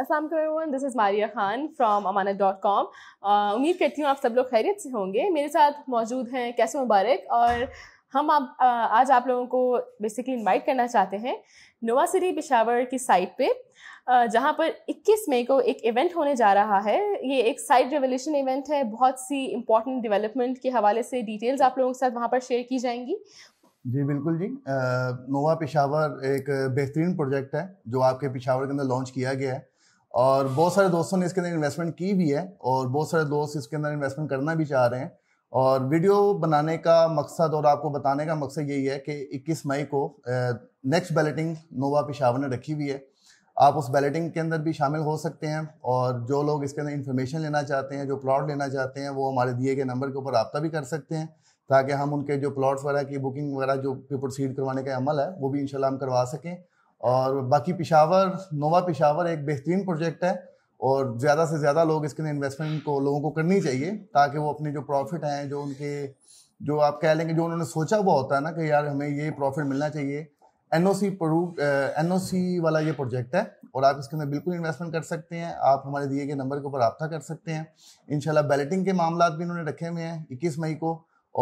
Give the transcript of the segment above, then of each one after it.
Aslam this is Maria Khan from Amanat dot com उम्मीद करती हूँ आप सब लोग खैरियत से होंगे मेरे साथ मौजूद हैं कैसे मुबारक और हम आप uh, आज आप लोगों को बेसिकली इन्वाइट करना चाहते हैं नोवा सिटी पिशावर की साइट पे uh, जहाँ पर 21 मई को एक इवेंट होने जा रहा है ये एक साइट रेवोल्यूशन इवेंट है बहुत सी इम्पॉर्टेंट डेवलपमेंट के हवाले से डिटेल्स आप लोगों के साथ वहाँ पर शेयर की जाएंगी जी बिल्कुल जी uh, नोवा पिशावर एक बेहतरीन प्रोजेक्ट है जो आपके पिशावर के अंदर लॉन्च किया गया है और बहुत सारे दोस्तों ने इसके अंदर इन्वेस्टमेंट की भी है और बहुत सारे दोस्त इसके अंदर इन्वेस्टमेंट करना भी चाह रहे हैं और वीडियो बनाने का मकसद और आपको बताने का मकसद यही है कि 21 मई को नेक्स्ट बैलेटिंग नोवा पिशावर ने रखी हुई है आप उस बैलेटिंग के अंदर भी शामिल हो सकते हैं और जो लोग इसके अंदर इन्फॉर्मेशन लेना चाहते हैं जो प्लॉट लेना चाहते हैं वो हमारे दिए गए नंबर के ऊपर रबता भी कर सकते हैं ताकि हम उनके जो प्लॉट्स वगैरह की बुकिंग वगैरह जो प्रोसीड करवाने का अमल है वो भी इंशाल्लाह हम करवा सकें और बाकी पिशावर नोवा पिशावर एक बेहतरीन प्रोजेक्ट है और ज़्यादा से ज़्यादा लोग इसके लिए इन्वेस्टमेंट को लोगों को करनी चाहिए ताकि वो अपने जो प्रॉफिट हैं जो उनके जो आप कह लेंगे जो उन्होंने सोचा हुआ होता है ना कि यार हमें ये प्रॉफिट मिलना चाहिए N O C N O सी वाला ये प्रोजेक्ट है और आप इसके अंदर बिल्कुल इन्वेस्टमेंट कर सकते हैं आप हमारे दिए गए नंबर के ऊपर रब्ता कर सकते हैं इनशाला बैलेटिंग के मामला भी इन्होंने रखे हुए हैं इक्कीस मई को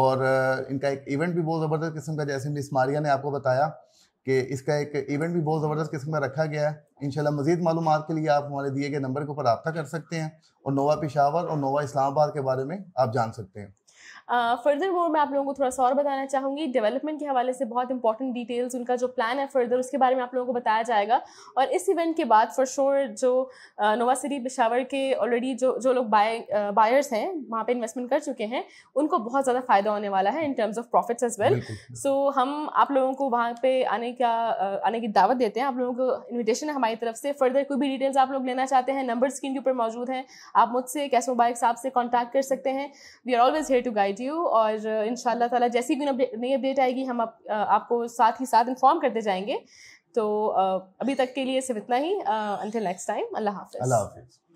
और इनका एक इवेंट भी बहुत ज़बरदस्त किस्म का जैसे मिस मारिया ने आपको बताया कि इसका एक इवेंट भी बहुत ज़बरदस्त किस्म में रखा गया है इनशाला मजीद मालूम के लिए आप हमारे दिए गए नंबर के ऊपर रबा कर सकते हैं और नोवा पेशावर और नोवा इस्लामाबाद के बारे में आप जान सकते हैं फर्दर मोर मैं आप लोगों को थोड़ा सा और बताना चाहूँगी डेवलपमेंट के हवाले से बहुत इंपॉर्टेंट डिटेल्स उनका जो प्लान है फर्दर उसके बारे में आप लोगों को बताया जाएगा और इस इवेंट के बाद फॉर श्योर जो नोवा सिटी पिशावर के ऑलरेडी जो जो लोग बाय बायर्स हैं वहाँ पर इन्वेस्टमेंट कर चुके हैं उनको बहुत ज़्यादा फ़ायदा होने वाला है in terms of profits as well so हम आप लोगों को वहाँ पर आने का आने की दावत देते हैं आप लोगों को इन्विटेशन है हमारी तरफ से फर्दर कोई भी डिटेल्स आप लोग लेना चाहते हैं नंबर स्क्रीन के ऊपर मौजूद हैं आप मुझसे कैसे मोबाइल साहब से कॉन्टैक्ट कर सकते हैं we are always here to guide you और uh, इन ताला जैसी भी नई अपडेट आएगी हम आप, uh, आपको साथ ही साथ इन्फॉर्म करते जाएंगे तो uh, अभी तक के लिए सिर्फ इतना ही अंटिल नेक्स्ट टाइम अल्लाह हाफिज़